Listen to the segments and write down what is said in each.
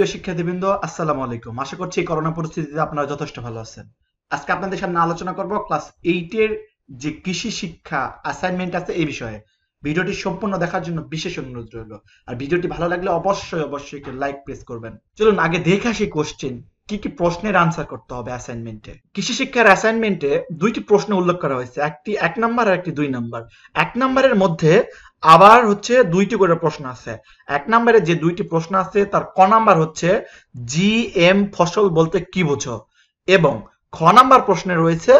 প্রিয় শিক্ষার্থীবৃন্দ আসসালামু আলাইকুম আশা করছি করোনা পরিস্থিতিতে আপনারা যথেষ্ট ভালো আছেন আজকে আপনাদের সামনে আলোচনা করব ক্লাস এইটের যে কৃষি শিক্ষা অ্যাসাইনমেন্ট আছে এই বিষয়ে ভিডিওটি সম্পূর্ণ দেখার জন্য বিশেষ অনুরোধ রইল আর ভিডিওটি ভালো লাগলে অবশ্যই অবশ্যই লাইক প্রেস করবেন চলুন আগে দেখে আসি কোশ্চেন কি কি প্রশ্নের আনসার করতে হবে অ্যাসাইনমেন্টে কৃষি শিক্ষার অ্যাসাইনমেন্টে দুইটি প্রশ্ন উল্লেখ করা হয়েছে একটি এক নাম্বার আর একটি দুই নাম্বার এক নাম্বারের মধ্যে আবার হচ্ছে দুইটি করে প্রশ্ন আছে এক নাম্বারে যে দুইটি প্রশ্ন আছে তার ক নাম্বার হচ্ছে জি এম ফসল বলতে কি বোঝো এবং খ নাম্বার প্রশ্নে রয়েছে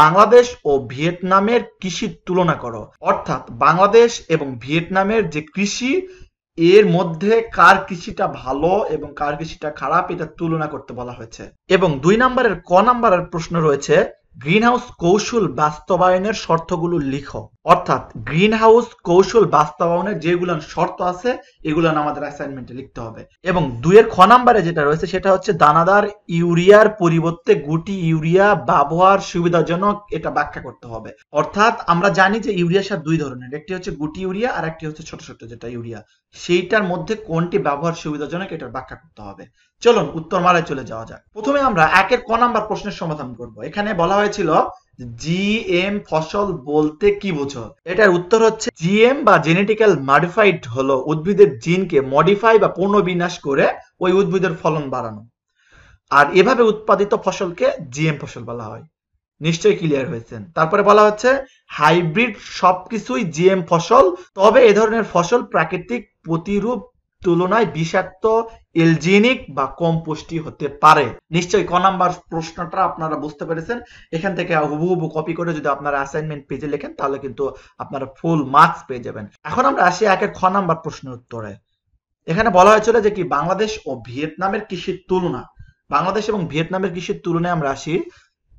বাংলাদেশ ও ভিয়েতনামের কৃষির তুলনা করো অর্থাৎ বাংলাদেশ এবং ভিয়েতনামের যে কৃষি এর মধ্যে কার কৃষিটা ভালো এবং কার কৃষিটা খারাপ এটা তুলনা করতে বলা হয়েছে এবং দুই নম্বরের ক নাম্বারের প্রশ্ন রয়েছে গ্রিনহাউস কৌশল বাস্তবায়নের শর্তগুলো লিখো অর্থাৎ গ্রিনহাউস কৌশল বাস্তবায়নের যেগুলো শর্ত আছে এগুলো আমাদের অ্যাসাইনমেন্টে লিখতে হবে এবং দুয়ের খ নাম্বারে যেটা রয়েছে সেটা হচ্ছে দানাদার ইউরিয়ার পরিবর্তে গুটি ইউরিয়া ব্যবহার সুবিধাজনক এটা ব্যাখ্যা করতে হবে অর্থাৎ আমরা জানি যে ইউরিয়া সার দুই ধরনের একটি হচ্ছে গুটি ইউরিয়া আর একটি হচ্ছে ছোট ছোট যেটা ইউরিয়া সেইটার মধ্যে কোনটি ব্যবহার সুবিধাজনক এটার ব্যাখ্যা করতে হবে চলুন উত্তর মালায় চলে যাওয়া যাক প্রথমে আমরা একের ক নাম্বার প্রশ্নের সমাধান করব এখানে বলা হয়েছিল জিএম ফসল বলতে কি বোঝো এটার উত্তর হচ্ছে জিএম বা জেনেটিক্যাল মডিফাইড হলো উদ্ভিদের জিনকে মডিফাই বা পূর্ণ পুনর্বিন্যাস করে ওই উদ্ভিদের ফলন বাড়ানো আর এভাবে উৎপাদিত ফসলকে জিএম ফসল বলা হয় নিশ্চয়ই ক্লিয়ার হয়েছেন তারপরে বলা হচ্ছে হাইব্রিড সবকিছুই জিএম ফসল তবে এ ধরনের ফসল প্রাকৃতিক প্রতিরূপ তুলনায় বিষাক্ত এলজিনিক বা কম পুষ্টি হতে পারে নিশ্চয়ই ক নাম্বার প্রশ্নটা আপনারা বুঝতে পেরেছেন এখান থেকে হুবু হুবু কপি করে যদি আপনারা অ্যাসাইনমেন্ট পেজে লেখেন তাহলে কিন্তু আপনারা ফুল মার্কস পেয়ে যাবেন এখন আমরা আসি একের খ নাম্বার প্রশ্নের উত্তরে এখানে বলা হয়েছিল যে কি বাংলাদেশ ও ভিয়েতনামের কৃষির তুলনা বাংলাদেশ এবং ভিয়েতনামের কৃষির তুলনায় আমরা আসি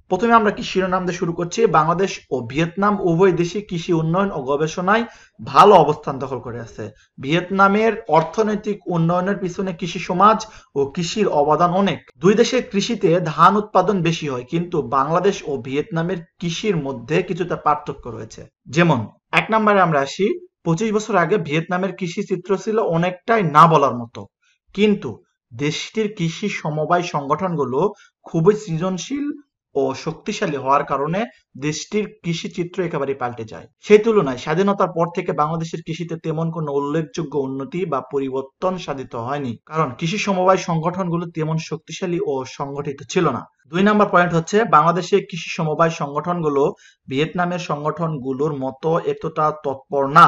প্রথমে আমরা কি শিরোনাম দিয়ে শুরু করছি বাংলাদেশ ও ভিয়েতনাম উভয় দেশে কৃষি উন্নয়ন ও গবেষণায় ভালো অবস্থান দখল করে আছে ভিয়েতনামের অর্থনৈতিক উন্নয়নের পিছনে কৃষি সমাজ ও কৃষির অবদান অনেক দুই দেশের কৃষিতে ধান উৎপাদন বেশি হয় কিন্তু বাংলাদেশ ও ভিয়েতনামের কৃষির মধ্যে কিছুটা পার্থক্য রয়েছে যেমন এক নম্বরে আমরা আসি পঁচিশ বছর আগে ভিয়েতনামের কৃষি চিত্র ছিল অনেকটাই না বলার মতো কিন্তু দেশটির কৃষি সমবায় সংগঠনগুলো খুবই সৃজনশীল ও শক্তিশালী হওয়ার কারণে দেশটির কৃষি চিত্র একেবারে পাল্টে যায় সেই তুলনায় স্বাধীনতার পর থেকে বাংলাদেশের কৃষিতে তেমন কোনো উল্লেখযোগ্য উন্নতি বা পরিবর্তন সাধিত হয়নি কারণ কৃষি সমবায় সংগঠনগুলো তেমন শক্তিশালী ও সংগঠিত ছিল না দুই নম্বর পয়েন্ট হচ্ছে বাংলাদেশের কৃষি সমবায় সংগঠনগুলো ভিয়েতনামের সংগঠনগুলোর মতো এতটা তৎপর না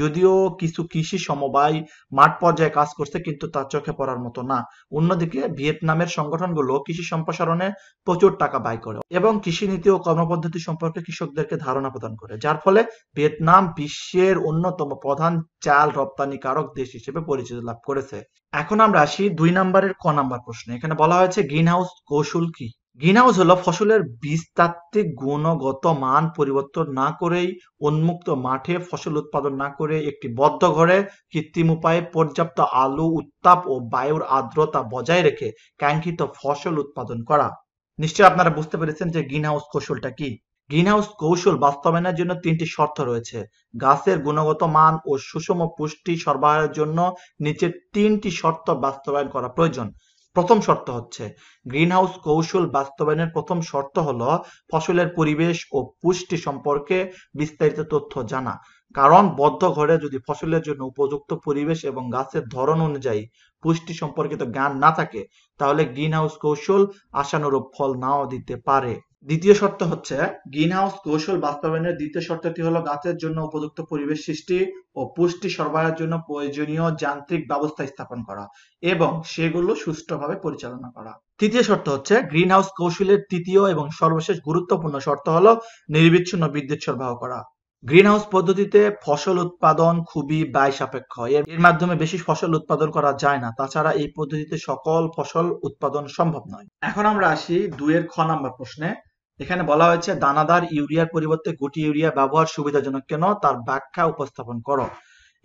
যদিও কিছু কৃষি সমবায় মাঠ পর্যায়ে কাজ করছে কিন্তু তার চোখে পড়ার মতো না অন্যদিকে ভিয়েতনামের সংগঠনগুলো কৃষি সম্প্রসারণে প্রচুর টাকা ব্যয় করে এবং কৃষি নীতি ও কর্মপদ্ধতি সম্পর্কে কৃষকদেরকে ধারণা প্রদান করে যার ফলে ভিয়েতনাম বিশ্বের অন্যতম প্রধান চাল রপ্তানিকারক দেশ হিসেবে পরিচিতি লাভ করেছে এখন আমরা আসি দুই নম্বরের ক নাম্বার প্রশ্নে এখানে বলা হয়েছে গ্রিন হাউস কৌশল কি গ্রিনহাউস হলো ফসলের বিস্তাত্ত্বিক গুণগত মান পরিবর্তন না করেই উন্মুক্ত মাঠে ফসল উৎপাদন না করে একটি বদ্ধ ঘরে কৃত্রিম উপায়ে পর্যাপ্ত আলো উত্তাপ ও বায়ুর আর্দ্রতা বজায় রেখে কাঙ্ক্ষিত ফসল উৎপাদন করা নিশ্চয় আপনারা বুঝতে পেরেছেন যে গ্রিনহাউস কৌশলটা কি গ্রিনহাউস কৌশল বাস্তবায়নের জন্য তিনটি শর্ত রয়েছে গাছের গুণগত মান ও সুষম পুষ্টি সরবরাহের জন্য নিচের তিনটি শর্ত বাস্তবায়ন করা প্রয়োজন প্রথম শর্ত হচ্ছে হাউস কৌশল বাস্তবায়নের প্রথম শর্ত হলো ফসলের পরিবেশ ও পুষ্টি সম্পর্কে বিস্তারিত তথ্য জানা কারণ বদ্ধ ঘরে যদি ফসলের জন্য উপযুক্ত পরিবেশ এবং গাছের ধরন অনুযায়ী পুষ্টি সম্পর্কিত জ্ঞান না থাকে তাহলে হাউস কৌশল আশানুরূপ ফল নাও দিতে পারে দ্বিতীয় শর্ত হচ্ছে হাউস কৌশল বাস্তবায়নের দ্বিতীয় শর্তটি হলো গাছের জন্য উপযুক্ত পরিবেশ সৃষ্টি ও পুষ্টি সরবরাহের জন্য প্রয়োজনীয় যান্ত্রিক ব্যবস্থা স্থাপন করা এবং সেগুলো সুষ্ঠুভাবে পরিচালনা করা তৃতীয় শর্ত হচ্ছে হাউস কৌশলের তৃতীয় এবং সর্বশেষ গুরুত্বপূর্ণ শর্ত হলো নির্বিচ্ছিন্ন বিদ্যুৎ সরবরাহ করা গ্রিনহাউস পদ্ধতিতে ফসল উৎপাদন খুবই ব্যয় সাপেক্ষ এর মাধ্যমে বেশি ফসল উৎপাদন করা যায় না তাছাড়া এই পদ্ধতিতে সকল ফসল উৎপাদন সম্ভব নয় এখন আমরা আসি দুইয়ের খ নাম্বার প্রশ্নে এখানে বলা হয়েছে দানাদার ইউরিয়ার পরিবর্তে গুটি ইউরিয়া ব্যবহার সুবিধাজনক কেন তার ব্যাখ্যা উপস্থাপন করো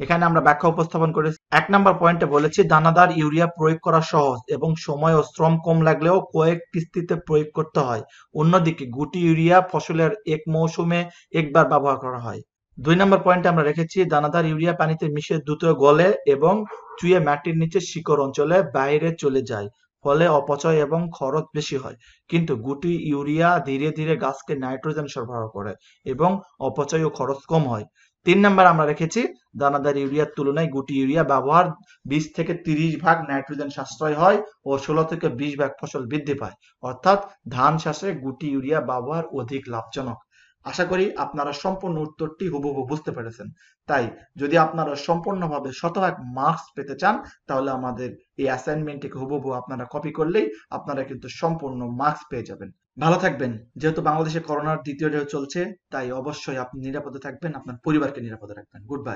এখানে আমরা ব্যাখ্যা উপস্থাপন করেছি এক নম্বর পয়েন্টে বলেছি দানাদার ইউরিয়া প্রয়োগ করা সহজ এবং সময় ও শ্রম কম লাগলেও কয়েক কিস্তিতে প্রয়োগ করতে হয় অন্যদিকে গুটি ইউরিয়া ফসলের এক মৌসুমে একবার ব্যবহার করা হয় দুই নম্বর পয়েন্টে আমরা রেখেছি দানাদার ইউরিয়া পানিতে মিশে দ্রুত গলে এবং চুয়ে মাটির নিচে শিকড় অঞ্চলে বাইরে চলে যায় ফলে অপচয় এবং খরচ বেশি হয় কিন্তু গুটি ইউরিয়া ধীরে ধীরে গাছকে নাইট্রোজেন সরবরাহ করে এবং অপচয় ও খরচ কম হয় তিন নাম্বার আমরা রেখেছি দানাদার ইউরিয়ার তুলনায় গুটি ইউরিয়া ব্যবহার বিশ থেকে তিরিশ ভাগ নাইট্রোজেন সাশ্রয় হয় ও ষোলো থেকে বিশ ভাগ ফসল বৃদ্ধি পায় অর্থাৎ ধান চাষে গুটি ইউরিয়া ব্যবহার অধিক লাভজনক আশা করি আপনারা সম্পূর্ণ উত্তরটি হুবহু বুঝতে পেরেছেন তাই যদি আপনারা সম্পূর্ণভাবে শতভাগ মার্কস পেতে চান তাহলে আমাদের এই অ্যাসাইনমেন্টটিকে হুবহু আপনারা কপি করলেই আপনারা কিন্তু সম্পূর্ণ মার্কস পেয়ে যাবেন ভালো থাকবেন যেহেতু বাংলাদেশে করোনার দ্বিতীয় ঢেউ চলছে তাই অবশ্যই আপনি নিরাপদে থাকবেন আপনার পরিবারকে নিরাপদে রাখবেন গুড বাই